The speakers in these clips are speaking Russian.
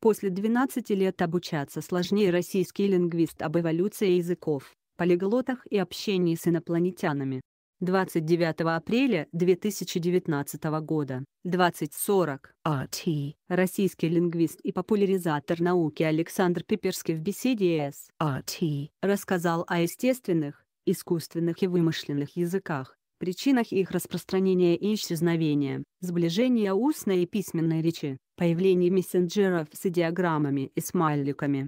После 12 лет обучаться сложнее российский лингвист об эволюции языков, полиглотах и общении с инопланетянами. 29 апреля 2019 года, 20.40. RT. А российский лингвист и популяризатор науки Александр Пиперский в беседе С. RT. А рассказал о естественных, искусственных и вымышленных языках, причинах их распространения и исчезновения, сближения устной и письменной речи, появлении мессенджеров с идиограммами и смайликами.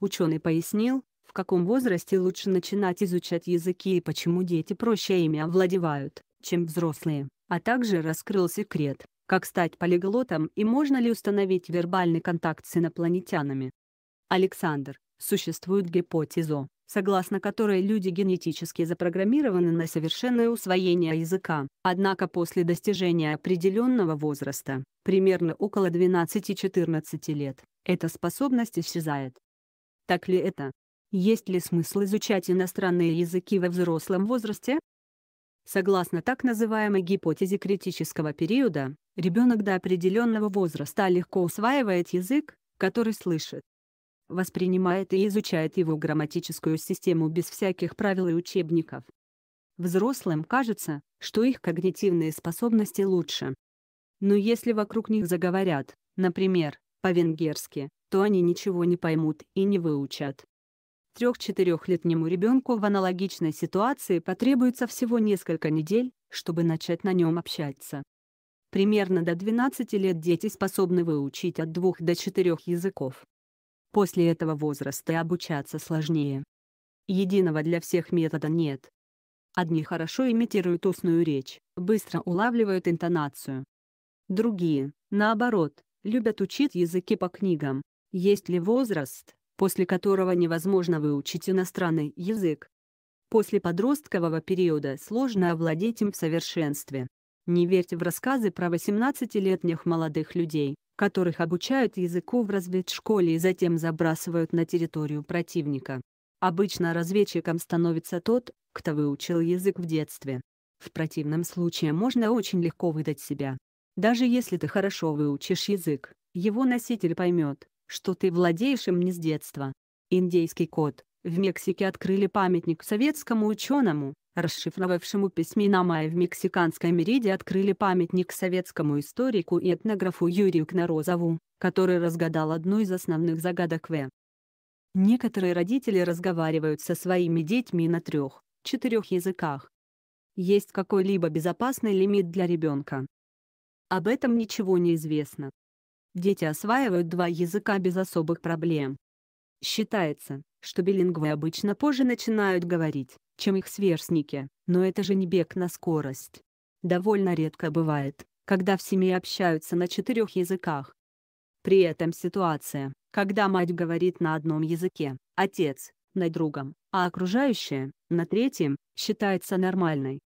Ученый пояснил, в каком возрасте лучше начинать изучать языки и почему дети проще ими овладевают, чем взрослые, а также раскрыл секрет, как стать полиглотом и можно ли установить вербальный контакт с инопланетянами. Александр, существует гипотеза, согласно которой люди генетически запрограммированы на совершенное усвоение языка. Однако после достижения определенного возраста, примерно около 12-14 лет, эта способность исчезает. Так ли это? Есть ли смысл изучать иностранные языки во взрослом возрасте? Согласно так называемой гипотезе критического периода, ребенок до определенного возраста легко усваивает язык, который слышит, воспринимает и изучает его грамматическую систему без всяких правил и учебников. Взрослым кажется, что их когнитивные способности лучше. Но если вокруг них заговорят, например, по-венгерски, то они ничего не поймут и не выучат. Трех-четырехлетнему ребенку в аналогичной ситуации потребуется всего несколько недель, чтобы начать на нем общаться. Примерно до 12 лет дети способны выучить от двух до четырех языков. После этого возраста обучаться сложнее. Единого для всех метода нет. Одни хорошо имитируют устную речь, быстро улавливают интонацию. Другие, наоборот, любят учить языки по книгам. Есть ли возраст, после которого невозможно выучить иностранный язык? После подросткового периода сложно овладеть им в совершенстве. Не верьте в рассказы про 18-летних молодых людей, которых обучают языку в разведшколе и затем забрасывают на территорию противника. Обычно разведчиком становится тот, кто выучил язык в детстве. В противном случае можно очень легко выдать себя. Даже если ты хорошо выучишь язык, его носитель поймет, что ты владеешь им не с детства. Индейский кот. В Мексике открыли памятник советскому ученому, расшифровавшему письмена Майя в Мексиканской Мериде открыли памятник советскому историку и этнографу Юрию Кнорозову, который разгадал одну из основных загадок В. Некоторые родители разговаривают со своими детьми на трех, четырех языках. Есть какой-либо безопасный лимит для ребенка? Об этом ничего не известно. Дети осваивают два языка без особых проблем. Считается, что билингвы обычно позже начинают говорить, чем их сверстники, но это же не бег на скорость. Довольно редко бывает, когда в семье общаются на четырех языках. При этом ситуация, когда мать говорит на одном языке, отец – на другом, а окружающие – на третьем, считается нормальной.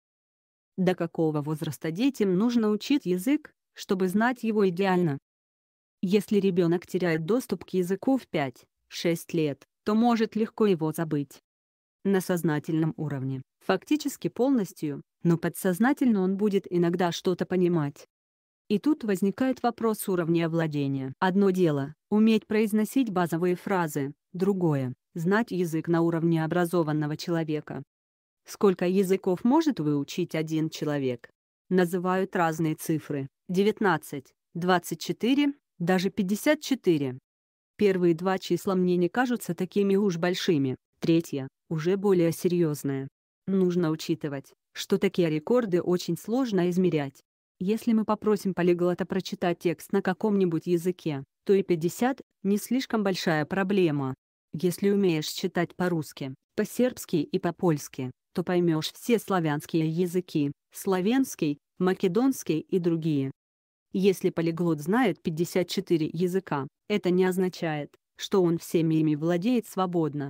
До какого возраста детям нужно учить язык, чтобы знать его идеально? Если ребенок теряет доступ к языку в 5, 6 лет, то может легко его забыть. На сознательном уровне, фактически полностью, но подсознательно он будет иногда что-то понимать. И тут возникает вопрос уровня владения. Одно дело – уметь произносить базовые фразы, другое – знать язык на уровне образованного человека. Сколько языков может выучить один человек? Называют разные цифры – 19, 24, даже 54. Первые два числа мне не кажутся такими уж большими, третье — уже более серьезное. Нужно учитывать, что такие рекорды очень сложно измерять. Если мы попросим полиглота прочитать текст на каком-нибудь языке, то и 50 — не слишком большая проблема. Если умеешь читать по-русски, по-сербски и по-польски, то поймешь все славянские языки, славянский, македонский и другие. Если полиглот знает 54 языка, это не означает, что он всеми ими владеет свободно.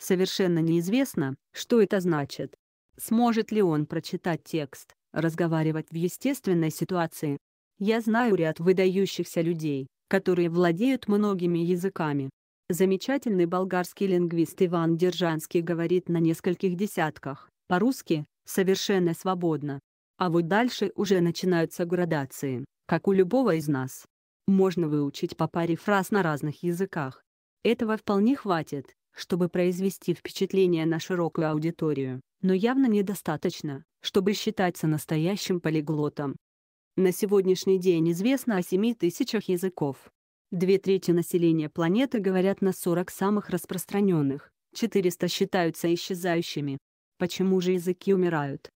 Совершенно неизвестно, что это значит. Сможет ли он прочитать текст, разговаривать в естественной ситуации? Я знаю ряд выдающихся людей, которые владеют многими языками. Замечательный болгарский лингвист Иван Держанский говорит на нескольких десятках, по-русски, совершенно свободно. А вот дальше уже начинаются градации как у любого из нас. Можно выучить по паре фраз на разных языках. Этого вполне хватит, чтобы произвести впечатление на широкую аудиторию, но явно недостаточно, чтобы считаться настоящим полиглотом. На сегодняшний день известно о 7 тысячах языков. Две трети населения планеты говорят на 40 самых распространенных, 400 считаются исчезающими. Почему же языки умирают?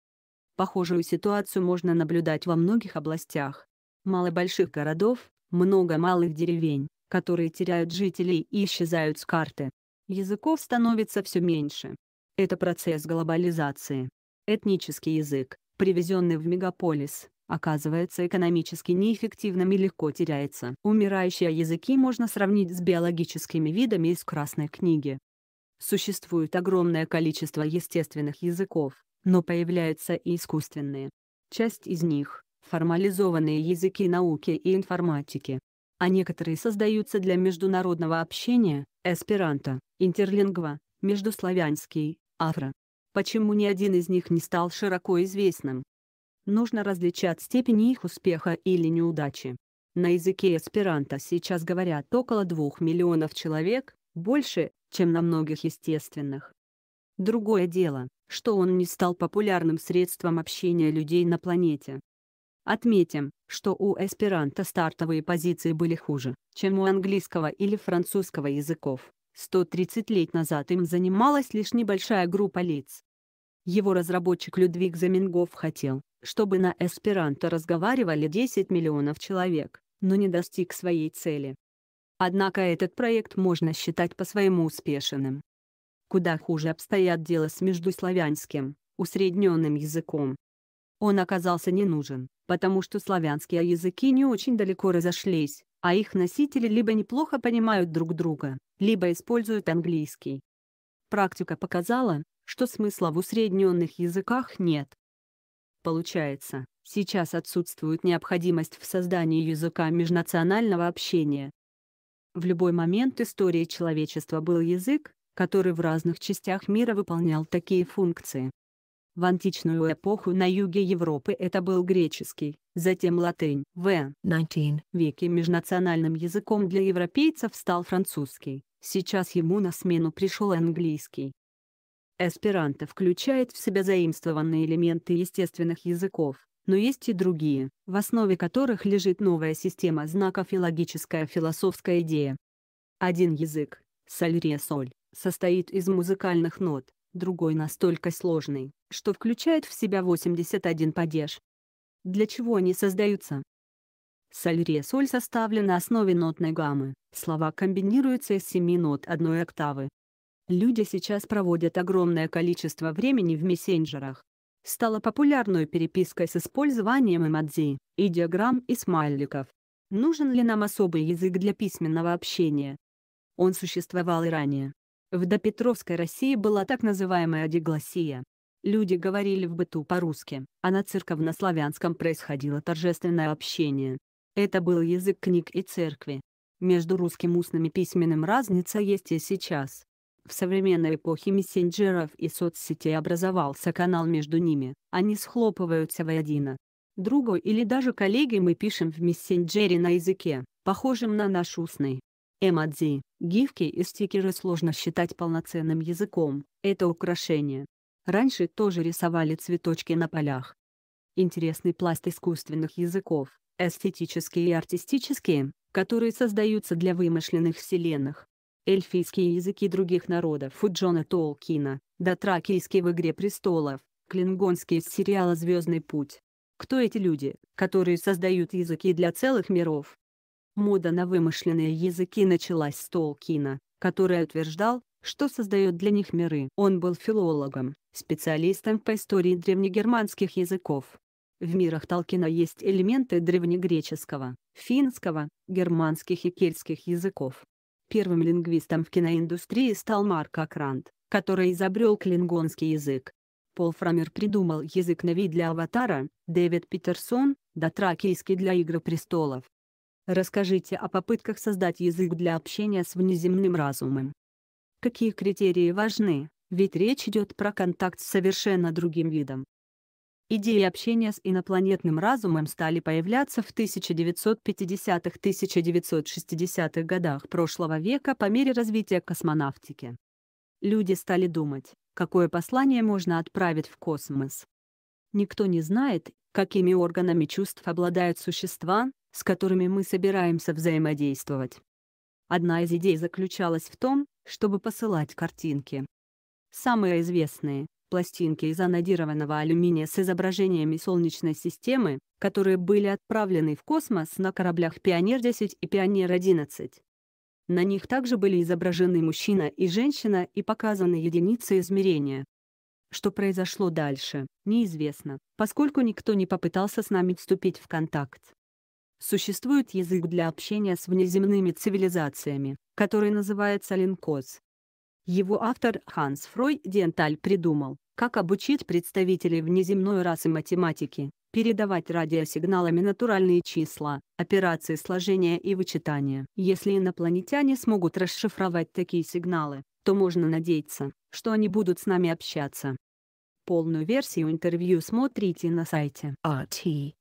Похожую ситуацию можно наблюдать во многих областях мало больших городов, много малых деревень, которые теряют жителей и исчезают с карты. Языков становится все меньше. Это процесс глобализации. Этнический язык, привезенный в мегаполис, оказывается экономически неэффективным и легко теряется. Умирающие языки можно сравнить с биологическими видами из Красной книги. Существует огромное количество естественных языков, но появляются и искусственные. Часть из них, формализованные языки науки и информатики. А некоторые создаются для международного общения, эсперанто, интерлингва, междуславянский, афро. Почему ни один из них не стал широко известным? Нужно различать степени их успеха или неудачи. На языке эсперанто сейчас говорят около 2 миллионов человек, больше, чем на многих естественных. Другое дело, что он не стал популярным средством общения людей на планете. Отметим, что у эсперанто стартовые позиции были хуже, чем у английского или французского языков. 130 лет назад им занималась лишь небольшая группа лиц. Его разработчик Людвиг Замингов хотел, чтобы на эсперанто разговаривали 10 миллионов человек, но не достиг своей цели. Однако этот проект можно считать по-своему успешным. Куда хуже обстоят дела с междуславянским, усредненным языком, он оказался не нужен, потому что славянские языки не очень далеко разошлись, а их носители либо неплохо понимают друг друга, либо используют английский. Практика показала, что смысла в усредненных языках нет. Получается, сейчас отсутствует необходимость в создании языка межнационального общения. В любой момент истории человечества был язык, который в разных частях мира выполнял такие функции. В античную эпоху на юге Европы это был греческий, затем латынь. В 19 веке межнациональным языком для европейцев стал французский, сейчас ему на смену пришел английский. Эсперанто включает в себя заимствованные элементы естественных языков, но есть и другие, в основе которых лежит новая система знаков и логическая философская идея. Один язык, соль-ре-соль, состоит из музыкальных нот, другой настолько сложный, что включает в себя 81 падеж. Для чего они создаются? Соль-ре-соль составлен на основе нотной гаммы, слова комбинируются из семи нот одной октавы. Люди сейчас проводят огромное количество времени в мессенджерах. Стала популярной переписка с использованием эмодзи, и диаграмм и смайликов. Нужен ли нам особый язык для письменного общения? Он существовал и ранее, в допетровской России была так называемая дигласия. Люди говорили в быту по-русски, а на церковнославянском происходило торжественное общение. Это был язык книг и церкви. Между русским устным и письменным разница есть и сейчас. В современной эпохе мессенджеров и соцсетей образовался канал между ними, они схлопываются воедино. Другой или даже коллеги мы пишем в мессенджере на языке, похожем на наш устный. Эмодзи, гифки и стикеры сложно считать полноценным языком, это украшение. Раньше тоже рисовали цветочки на полях. Интересный пласт искусственных языков, эстетические и артистические, которые создаются для вымышленных вселенных. Эльфийские языки других народов у Джона Толкина, дотракийский в «Игре престолов», Клингонские из сериала «Звездный путь». Кто эти люди, которые создают языки для целых миров? Мода на вымышленные языки началась с Толкина, который утверждал, что создает для них миры. Он был филологом, специалистом по истории древнегерманских языков. В мирах Толкина есть элементы древнегреческого, финского, германских и кельтских языков. Первым лингвистом в киноиндустрии стал Марк Акранд, который изобрел клингонский язык. Пол Фрамер придумал язык Нави для «Аватара», Дэвид Питерсон – дотракийский для «Игры престолов», Расскажите о попытках создать язык для общения с внеземным разумом. Какие критерии важны, ведь речь идет про контакт с совершенно другим видом. Идеи общения с инопланетным разумом стали появляться в 1950-1960-х годах прошлого века по мере развития космонавтики. Люди стали думать, какое послание можно отправить в космос. Никто не знает, какими органами чувств обладают существа, с которыми мы собираемся взаимодействовать. Одна из идей заключалась в том, чтобы посылать картинки. Самые известные — пластинки из анодированного алюминия с изображениями Солнечной системы, которые были отправлены в космос на кораблях «Пионер-10» и «Пионер-11». На них также были изображены мужчина и женщина и показаны единицы измерения. Что произошло дальше, неизвестно, поскольку никто не попытался с нами вступить в контакт. Существует язык для общения с внеземными цивилизациями, который называется линкоз. Его автор Ханс Фройденталь придумал, как обучить представителей внеземной расы математики, передавать радиосигналами натуральные числа, операции сложения и вычитания. Если инопланетяне смогут расшифровать такие сигналы, то можно надеяться, что они будут с нами общаться. Полную версию интервью смотрите на сайте AT. А